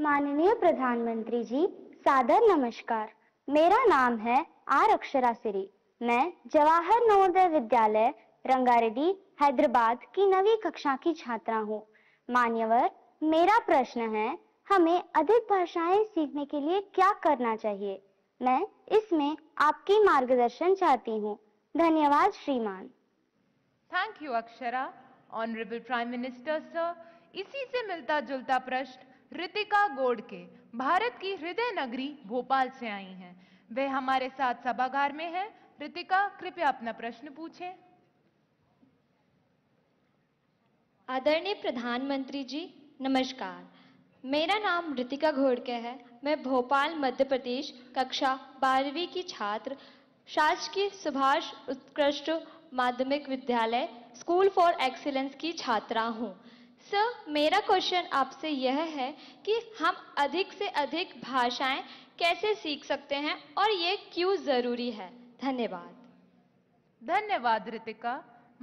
माननीय प्रधानमंत्री जी सादर नमस्कार मेरा नाम है आर अक्षरा सिरी मैं जवाहर नवोदय विद्यालय रंगारेड्डी हैदराबाद की नवी कक्षा की छात्रा हूँ मान्यवर मेरा प्रश्न है हमें अधिक भाषाएं सीखने के लिए क्या करना चाहिए मैं इसमें आपकी मार्गदर्शन चाहती हूँ धन्यवाद श्रीमान thank you Akshara honourable prime minister sir इसी से मिलता जुलता प्रश्न रितिका गोडके भारत की हृदय नगरी भोपाल से आई हैं वे हमारे साथ सभागार में हैं रितिका कृपया अपना प्रश्न पूछें आदरणीय प्रधानमंत्री जी नमस्कार मेरा नाम रितिका घोड़के है मैं भोपाल मध्य प्रदेश कक्षा बारहवीं की छात्र शासकीय सुभाष उत्कृष्ट माध्यमिक विद्यालय स्कूल फॉर एक्सीलेंस की छात्रा हूँ सर मेरा क्वेश्चन आपसे यह है कि हम अधिक से अधिक भाषाएं कैसे सीख सकते हैं और ये क्यों ज़रूरी है धन्यवाद धन्यवाद रितिका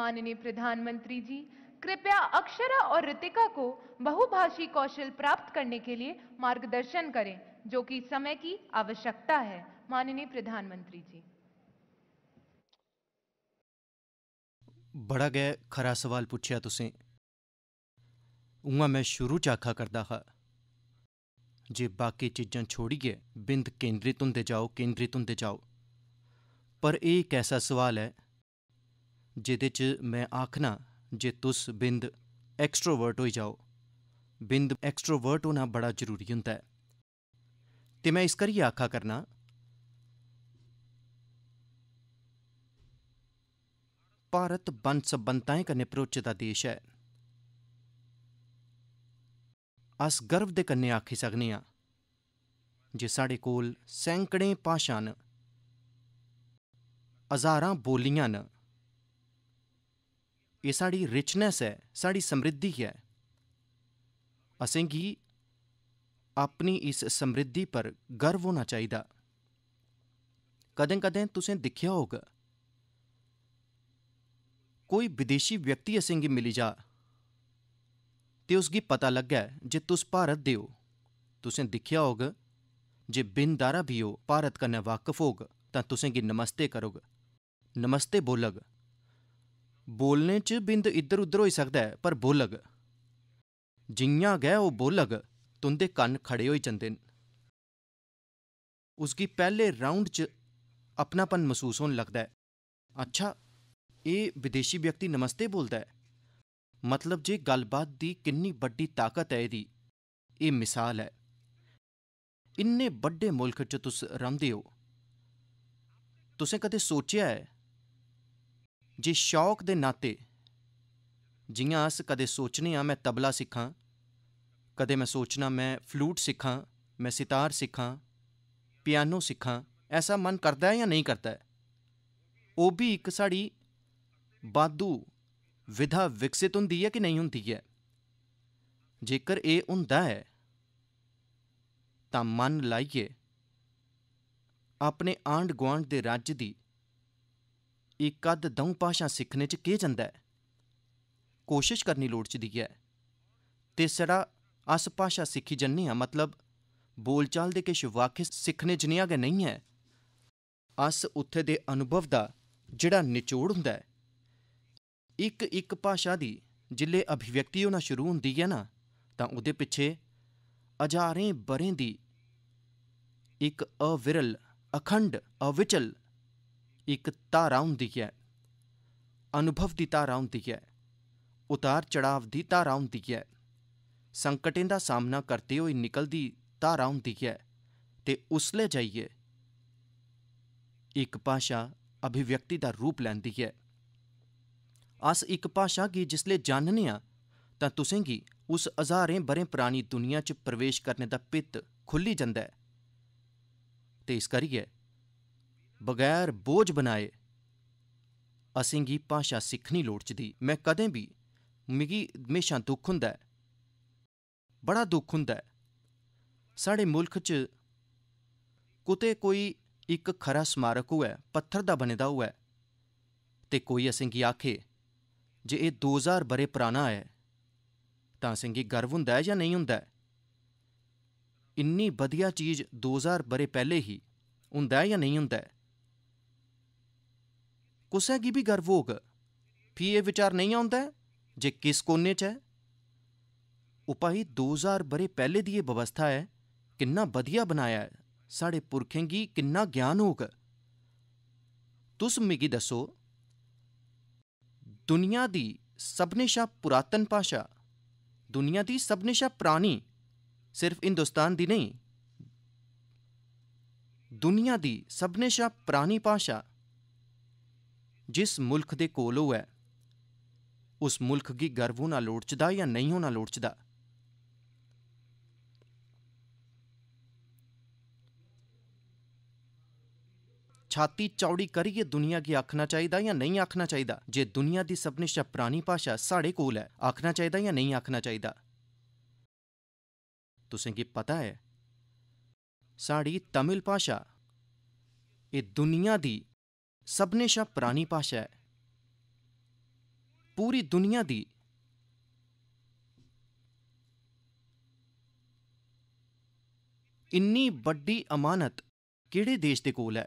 माननीय प्रधानमंत्री जी कृपया अक्षरा और रितिका को बहुभाषी कौशल प्राप्त करने के लिए मार्गदर्शन करें जो कि समय की आवश्यकता है माननीय प्रधानमंत्री जी बड़ा गै खरा सवाल पूछा तुसें ਉਹਾਂ ਮੈਂ ਸ਼ੁਰੂ ਚ ਆਖਾ ਕਰਦਾ ਹਾਂ ਜੇ ਬਾਕੀ ਚੀਜ਼ਾਂ ਛੋੜੀਏ ਬਿੰਦ ਕੇਂਦਰਿਤ ਹੁੰਦੇ ਜਾਓ ਕੇਂਦਰਿਤ ਹੁੰਦੇ ਜਾਓ ਪਰ ਇਹ ਇੱਕ ਐਸਾ ਸਵਾਲ ਹੈ ਜਿਹਦੇ 'ਚ ਮੈਂ ਆਖਣਾ ਜੇ ਤੁਸ ਬਿੰਦ ਐਕਸਟਰੋਵਰਟ ਹੋਈ ਜਾਓ ਬਿੰਦ ਐਕਸਟਰੋਵਰਟ ਹੋਣਾ ਬੜਾ ਜ਼ਰੂਰੀ ਹੁੰਦਾ ਹੈ ਤੇ ਮੈਂ ਇਸ ਕਰੀ ਆਖਾ ਕਰਨਾ ਭਾਰਤ ਬੰਦ ਕਨੇ ਪ੍ਰੋਚਿਤ ਦਾ ਦੇਸ਼ ਹੈ अस गर्व दे कन्नै आखी सकने आं जे साढ़े कोल सैकड़ें भाशां न हजारां बोलियां न एह् साढ़ी रिचनेस ऐ साढ़ी समृद्धि ऐ असेंगी अपनी इस समृद्धि पर गर्व होना चाहिदा कदें कदें तुसें दिक्खेआ होग कोई विदेशी व्यक्ति असेंगी मिली जा ਤੇ ਉਸ ਗੀ ਪਤਾ ਲੱਗਾ ਜੇ ਤੁਸ ਭਾਰਤ ਦੇ ਹੋ ਤੁਸੀਂ ਦਿਖਿਆ ਹੋਗ ਜੇ ਬਿੰਦਾਰਾ ਵੀ ਹੋ ਭਾਰਤ ਕਾ ਨਾ ਵਾਕਫ ਹੋਗ ਤਾਂ ਤੁਸੀਂ ਕੀ ਨਮਸਤੇ ਕਰੋਗ ਨਮਸਤੇ ਬੋਲਗ ਬੋਲਨੇ ਚ ਬਿੰਦ ਇੱਧਰ ਉੱਧਰ ਹੋਈ ਸਕਦਾ ਹੈ ਪਰ ਬੋਲਗ ਜਿੰਨਾ ਗਏ ਉਹ ਬੋਲਗ ਤੁੰਦੇ ਕੰਨ ਖੜੇ ਹੋਈ ਜਾਂਦੇ ਨੇ ਉਸ ਕੀ ਪਹਿਲੇ ਰਾਉਂਡ ਚ ਆਪਣਾਪਨ ਮਹਿਸੂਸ ਹੋਣ ਲੱਗਦਾ ਹੈ ਅੱਛਾ ਇਹ ਵਿਦੇਸ਼ੀ ਵਿਅਕਤੀ ਨਮਸਤੇ ਬੋਲਦਾ ਹੈ ਮਤਲਬ ਜੇ ਗੱਲਬਾਤ ਦੀ ਕਿੰਨੀ ਵੱਡੀ ਤਾਕਤ ਹੈ ਇਹਦੀ ਇਹ ਮਿਸਾਲ ਹੈ ਇੰਨੇ ਵੱਡੇ ਮੁਲਕ 'ਚ ਤੁਸੀਂ ਰਹਿੰਦੇ ਹੋ ਤੁਸੀਂ ਕਦੇ ਸੋਚਿਆ ਹੈ ਜੇ ਸ਼ੌਕ ਦੇ ਨਾਤੇ ਜਿਵੇਂ ਅਸ ਕਦੇ ਸੋਚਨੇ ਆ ਮੈਂ ਤਬਲਾ ਸਿੱਖਾਂ ਕਦੇ ਮੈਂ ਸੋਚਣਾ ਮੈਂ ਫਲੂਟ ਸਿੱਖਾਂ ਮੈਂ ਸਿਤਾਰ ਸਿੱਖਾਂ ਪਿਆਨੋ ਸਿੱਖਾਂ ਐਸਾ ਮਨ ਕਰਦਾ ਹੈ ਜਾਂ ਨਹੀਂ ਕਰਦਾ ਉਹ ਵੀ ਇੱਕ ਸਾੜੀ ਬਾਦੂ ਵਿਧਾ ਵਿਕਸਿਤ ਹੁੰਦੀ ਹੈ ਕਿ ਨਹੀਂ ਹੁੰਦੀ ਹੈ ਜੇਕਰ ਇਹ ਹੁੰਦਾ ਹੈ ਤਾਂ ਮਨ ਲਾਈਏ ਆਪਣੇ ਆਂਡ ਗਵਾਂਡ ਦੇ ਰਾਜ ਦੀ ਇੱਕ ਅੱਧ ਦੋਂ ਪਾਸ਼ਾ ਸਿੱਖਣੇ ਚ ਕੀ ਜਾਂਦਾ ਹੈ ਕੋਸ਼ਿਸ਼ ਕਰਨੀ ਲੋੜ ਚਦੀ ਹੈ ਤੀਸਰਾ ਅਸ ਪਾਸ਼ਾ ਸਿੱਖੀ ਜੰਨੀ ਆ ਮਤਲਬ ਬੋਲਚਾਲ ਦੇ ਕਿਛ ਵਾਕਿ ਸਿੱਖਣੇ ਜਨੀਆਂ ਗੇ ਨਹੀਂ ਹੈ ਅਸ ਉੱਥੇ ਦੇ ਅਨੁਭਵ ਦਾ ਜਿਹੜਾ ਨਿਚੋੜ ਹੁੰਦਾ ਹੈ ਇੱਕ ਇੱਕ ਭਾਸ਼ਾ ਦੀ ਜਿੱਲੇ ਅਭਿਵਿਅਕਤੀ ਹੋਣਾ ਸ਼ੁਰੂ ਹੁੰਦੀ ਹੈ ਨਾ ਤਾਂ ਉਹਦੇ ਪਿੱਛੇ ਅਜਾਰੇ ਬਰੇ ਦੀ ਇੱਕ ਅਵਿਰਲ ਅਖੰਡ ਅਵਿਚਲ ਇੱਕ ਧਾਰਾ ਹੁੰਦੀ ਹੈ ਅਨੁਭਵ ਦੀ ਧਾਰਾ ਹੁੰਦੀ ਹੈ ਉਤਾਰ ਚੜਾਵ ਦੀ ਧਾਰਾ ਹੁੰਦੀ ਹੈ ਸੰਕਟਾਂ ਦਾ ਸਾਹਮਣਾ ਕਰਦੇ ਹੋਏ ਨਿਕਲਦੀ ਧਾਰਾ ਹੁੰਦੀ ਹੈ ਤੇ ਉਸ ਲੈ ਜਾਈਏ ਇੱਕ ਭਾਸ਼ਾ ਅਭਿਵਿਅਕਤੀ ਦਾ ਰੂਪ ਲੈਂਦੀ ਹੈ अस इक भाशा गी जिसलै जानने आं तां तुसेंगी उस हजारें ब'रें परानी दुनिया च प्रवेश करने दा भित्त खु'ल्ली जंदा ऐ ते इस करियै बगैर बोझ बनाए असेंगी भाशा सिक्खनी लोड़चदी में कदें बी मिगी म्हेशां दुख होंदा ऐ बड़ा दुख होंदा ऐ साढ़े मुल्ख च कुतै कोई इक खरा स्मारक होऐ पत्थर दा बने दा होऐ ते कोई असेंगी आखै ਜੇ ਇਹ 2000 ਬਰੇ ਪੁਰਾਣਾ ਹੈ ਤਾਂ ਸਿੰਘੀ ਗਰਵ ਹੁੰਦਾ ਹੈ ਜਾਂ ਨਹੀਂ ਹੁੰਦਾ ਇੰਨੀ ਵਧੀਆ ਚੀਜ਼ 2000 ਬਰੇ ਪਹਿਲੇ ਹੀ ਹੁੰਦਾ ਹੈ ਜਾਂ ਨਹੀਂ ਹੁੰਦਾ ਕੁਸੇ ਕੀ ਵੀ ਗਰਵ ਹੋਗ ਫੀ ਇਹ ਵਿਚਾਰ ਨਹੀਂ ਆਉਂਦਾ ਜੇ ਕਿਸ ਕੋਨੇ 'ਚ ਹੈ ਉਪਾਹੀ 2000 ਬਰੇ ਪਹਿਲੇ ਦੀ ਇਹ ਵਿਵਸਥਾ ਹੈ ਕਿੰਨਾ ਵਧੀਆ ਬਣਾਇਆ ਹੈ ਸਾਡੇ ਕੀ ਕਿੰਨਾ ਗਿਆਨ ਹੋਗ ਤੁਸ ਮਿਗੀ ਦੱਸੋ ਦੁਨੀਆ ਦੀ ਸਭਨੇ ਸ਼ਾ ਪੁਰਾਤਨ ਭਾਸ਼ਾ ਦੁਨੀਆ ਦੀ ਸਭਨੇ ਸ਼ਾ ਪ੍ਰਾਣੀ ਸਿਰਫ ਹਿੰਦੁਸਤਾਨ ਦੀ ਨਹੀਂ ਦੁਨੀਆ ਦੀ ਸਭਨੇ ਸ਼ਾ ਪ੍ਰਾਣੀ ਭਾਸ਼ਾ ਜਿਸ ਮੁਲਕ ਦੇ ਕੋਲ ਉਹ ਹੈ ਉਸ ਮੁਲਕ ਦੀ ਗਰਵ ਹੋਣਾ ਲੋੜਚਦਾ ਜਾਂ ਨਹੀਂ ਹੋਣਾ ਲੋੜਚਦਾ ਛਾਤੀ ਚੌੜੀ ਕਰੀਏ ਦੁਨੀਆ ਕੀ ਆਖਣਾ ਚਾਹੀਦਾ ਜਾਂ ਨਹੀਂ ਆਖਣਾ ਚਾਹੀਦਾ ਜੇ ਦੁਨੀਆ ਦੀ ਸਭ ਨੇ ਸ਼ਪਰਾਨੀ ਭਾਸ਼ਾ ਸਾਡੇ ਕੋਲ ਹੈ ਆਖਣਾ ਚਾਹੀਦਾ ਜਾਂ ਨਹੀਂ ਆਖਣਾ ਚਾਹੀਦਾ ਤੁਸੀਂ ਕੀ ਪਤਾ ਹੈ ਸਾਡੀ ਤਮਿਲ ਭਾਸ਼ਾ ਇਹ ਦੁਨੀਆ ਦੀ ਸਭ ਨੇ ਸ਼ਪਰਾਨੀ ਭਾਸ਼ਾ ਹੈ ਪੂਰੀ ਦੁਨੀਆ ਦੀ ਇੰਨੀ ਵੱਡੀ ਅਮਾਨਤ ਕਿਹੜੇ ਦੇਸ਼ ਦੇ ਕੋਲ ਹੈ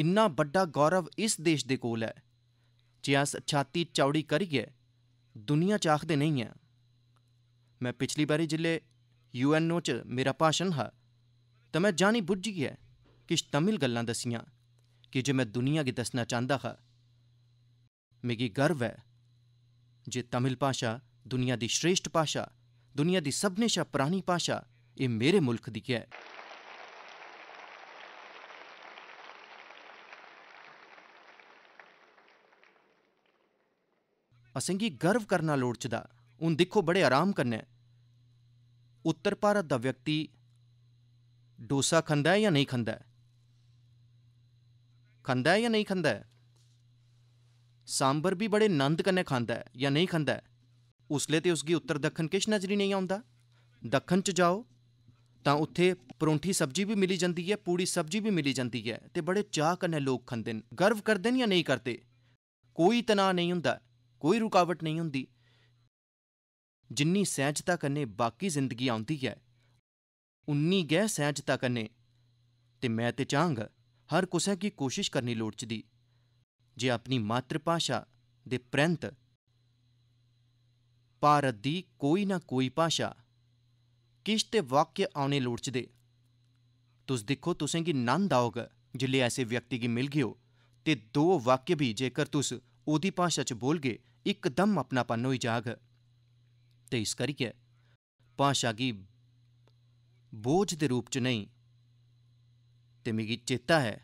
ਇੰਨਾ ਵੱਡਾ ਗੌਰਵ ਇਸ ਦੇਸ਼ ਦੇ ਕੋਲ ਹੈ ਜੇ ਅਸ ਛਾਤੀ ਚੌੜੀ ਕਰੀਏ ਦੁਨੀਆ ਚਾਖਦੇ ਨਹੀਂ ਹੈ ਮੈਂ ਪਿਛਲੀ ਵਾਰੀ ਜ਼ਿਲ੍ਹੇ ਯੂਐਨਓ 'ਚ ਮੇਰਾ ਭਾਸ਼ਣ ਹਾ ਤਾਂ ਮੈਂ ਜਾਣੀ ਬੁੱਝ ਗਿਆ ਕਿ ਤਮਿਲ ਗੱਲਾਂ ਦਸੀਆਂ ਕਿ ਜੇ ਮੈਂ ਦੁਨੀਆ ਕੀ ਦੱਸਣਾ ਚਾਹੁੰਦਾ ਹਾਂ ਮੇਗੀ ਗਰਵ ਹੈ ਜੇ ਤਮਿਲ ਭਾਸ਼ਾ ਦੁਨੀਆ ਦੀ ਸ਼੍ਰੇਸ਼ਟ ਭਾਸ਼ਾ ਦੁਨੀਆ ਦੀ ਸਭਨੇ ਸ਼ਾ ਪ੍ਰਾਣੀ ਭਾਸ਼ਾ ਇਹ ਮੇਰੇ ਮੁਲਕ ਦੀ ਹੈ असेंगी गर्व करना लोड़चदा हून दिक्खो बड़े आराम कन्नै उत्तर भारत दा व्यक्ति डोसा खंदा ऐ जां नेईं खंदा ऐ खंदा ऐ जां नेईं खंदा ऐ सांबर भी बड़े नंद कन्नै खांदा ऐ जां नेईं खंदा ऐ उसले ते उसगी उत्तर दक्खन किश नजरी नेईं औंदा दक्खन च जाओ ਤਾਂ ਉੱਥੇ ਪਰੌਂਠੀ ਸਬਜ਼ੀ ਵੀ ਮਿਲੀ ਜਾਂਦੀ ਹੈ ਪੂੜੀ ਸਬਜ਼ੀ ਵੀ ਮਿਲੀ ਜਾਂਦੀ ਹੈ ਤੇ ਬੜੇ ਚਾਹ ਕਨੇ ਲੋਕ ਖੰਦੇ ਨੇ ਗਰਵ ਕਰਦੇ ਨੇ ਜਾਂ ਨਹੀਂ ਕਰਦੇ ਕੋਈ ਤਣਾਅ ਨਹੀਂ ਹੁੰਦਾ ਕੋਈ ਰੁਕਾਵਟ ਨਹੀਂ ਹੁੰਦੀ ਜਿੰਨੀ ਸਹਿਜਤਾ ਕਰਨੇ ਬਾਕੀ ਜ਼ਿੰਦਗੀ ਆਉਂਦੀ ਹੈ ਉਨੀ ਗਹਿ ਸਹਿਜਤਾ ਕਰਨੇ ਤੇ ਮੈਂ ਤੇ ਚਾਹਾਂਗ ਹਰ ਕਿਸੇ ਕੀ ਕੋਸ਼ਿਸ਼ ਕਰਨੀ ਲੋੜਚਦੀ ਜੇ ਆਪਣੀ ਮਾਤਰ ਭਾਸ਼ਾ ਦੇ ਪ੍ਰੰਤ ਭਾਰਤ ਦੀ ਕੋਈ ਨਾ ਕੋਈ ਭਾਸ਼ਾ ਕਿਸ ਤੇ ਵਾਕਿਆ ਆਉਣੇ ਲੋੜਚਦੇ ਤੁਸ ਦੇਖੋ ਤੁਸੀਂ ਕੀ ਨੰਦ ਆਓਗਾ ਜਿਲੇ ਐਸੇ ਵਿਅਕਤੀ ਕੀ ਮਿਲ ਗਿਓ ਤੇ ਦੋ ਵਾਕਿਆ ਵੀ ਜੇਕਰ ਤੁਸ ਉਹਦੀ ਭਾਸ਼ਾ ਚ ਬੋਲ ਗਏ एकदम अपनापन होई जाग ते इस करियै भाशा गी बोझ दे रूप च नेईं ते मिगी चेता ऐ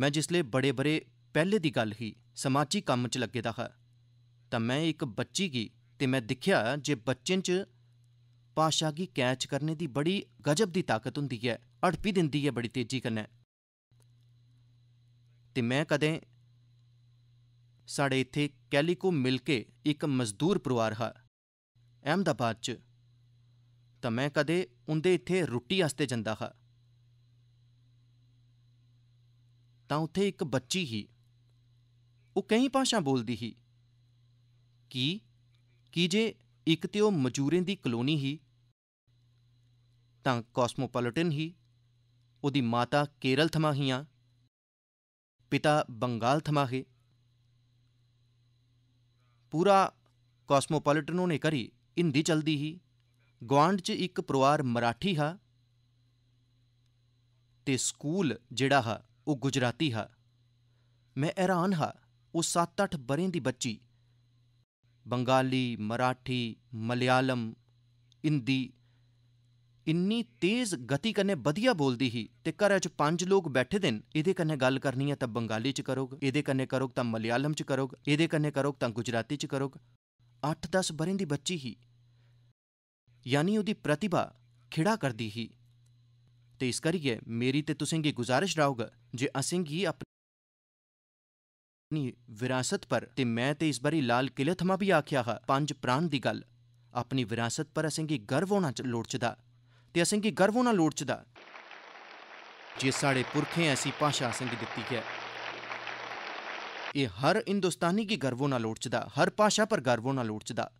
में जिसलै बड़े बरे पैह्ले दी गल्ल ही समाजी कम्म च लग्गे दा हा तां में इक बच्ची गी ते में दिक्खेआ जे बच्चें च भाशा गी कैच करने दी बड़ी गजब दी ताकत होंदी ऐ हड़पी दिंदी ऐ बड़ी तेजी कन्नै ते में कदें ਇੱਥੇ ਕੈਲੀਕੋ ਮਿਲ ਕੇ ਇੱਕ ਮਜ਼ਦੂਰ ਪਰਿਵਾਰ ਹਾ ਅਹਮਦਾਬਾਦ ਚ ਤਾਂ ਮੈਂ ਕਦੇ ਉਹਦੇ ਇੱਥੇ ਰੋਟੀ ਵਾਸਤੇ ਜਾਂਦਾ ਹਾਂ ਤਾਂ ਉੱਥੇ ਇੱਕ ਬੱਚੀ ਹੀ ਉਹ ਕਈ ਭਾਸ਼ਾ ਬੋਲਦੀ ਹੀ ਕੀ ਕੀ ਜੇ ਇੱਕ ਤੇ ਉਹ ਮਜੂਰੇ ਦੀ ਕਲੋਨੀ ਹੀ ਤਾਂ ਕਾਸਮੋਪੋਲਿਟਨ ਹੀ ਉਹਦੀ ਮਾਤਾ ਕੇਰਲ ਥਮਾ ਹੀਆਂ ਪਿਤਾ ਬੰਗਾਲ ਥਮਾ ਪੂਰਾ ਕਾਸਮੋਪੋਲਿਟਨ ਉਹਨੇ ਕਰੀ ਹਿੰਦੀ ਚਲਦੀ ਹੀ ਗਵਾਂਡ 'ਚ ਇੱਕ ਪਰਿਵਾਰ ਮਰਾਠੀ ਹਾ ਤੇ ਸਕੂਲ ਜਿਹੜਾ ਹਾ ਉਹ ਗੁਜਰਾਤੀ ਹਾ ਮੈਂ ਹੈਰਾਨ ਹਾ ਉਹ 7-8 ਬਰੇ ਦੀ ਬੱਚੀ ਬੰਗਾਲੀ ਮਰਾਠੀ ਮਲਿਆਲਮ ਹਿੰਦੀ ਇੰਨੀ ਤੇਜ਼ ਗਤੀ ਕਨੇ ਵਧੀਆ ਬੋਲਦੀ ਹੀ ਤੇ ਘਰ ਚ ਪੰਜ ਲੋਕ ਬੈਠੇ ਦਿਨ ਇਹਦੇ ਕਨੇ ਗੱਲ ਕਰਨੀ ਹੈ ਤਾਂ ਬੰਗਾਲੀ ਚ ਕਰੋਗ ਇਹਦੇ ਕਨੇ ਕਰੋਗ ਤਾਂ ਮਲਿਆਲਮ ਚ ਕਰੋਗ ਇਹਦੇ ਕਨੇ ਕਰੋਗ ਤਾਂ ਗੁਜਰਾਤੀ ਚ ਕਰੋਗ 8-10 ਬਰੇ ਦੀ ਬੱਚੀ ਹੀ ਯਾਨੀ ਉਹਦੀ ਪ੍ਰਤਿਭਾ ਖਿੜਾ ਕਰਦੀ ਹੀ ਤੇ ਇਸ ਕਰੀਏ ਮੇਰੀ ਤੇ ਤੁਸੀਂ ਕੀ ਗੁਜ਼ਾਰਿਸ਼ ਰਹੋਗਾ ਜੇ ਅਸੀਂ ਕੀ ਆਪਣੀ ਵਿਰਾਸਤ ਪਰ ਤੇ ਮੈਂ ਤੇ ਇਸ ਬਾਰੀ ਲਾਲ ਕਿਲੇ ਥਮਾ ਵੀ ਆਖਿਆ ਹਾਂ ਪੰਜ ਪ੍ਰਾਣ ਦੀ ਗੱਲ ਆਪਣੀ ਵਿਰਾਸਤ ਪਰ ਅਸੀਂ ਕੀ ਗਰਵ ਹੋਣਾ ਚ ਲੋੜਚਦਾ ਤੇ ਕੀ ਗਰਵ ਉਹਨਾਂ ਲੋੜਚਦਾ ਜੇ ਸਾਡੇ ਪੁਰਖੇ ਐਸੀ ਭਾਸ਼ਾ ਕੀ ਦਿੱਤੀ ਹੈ ਇਹ ਹਰ ਹਿੰਦੁਸਤਾਨੀ ਕੀ ਗਰਵ ਉਹਨਾਂ ਲੋੜਚਦਾ ਹਰ ਭਾਸ਼ਾ ਪਰ ਗਰਵ ਉਹਨਾਂ ਲੋੜਚਦਾ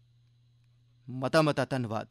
ਮਤਾ ਮਤਾ ਧੰਨਵਾਦ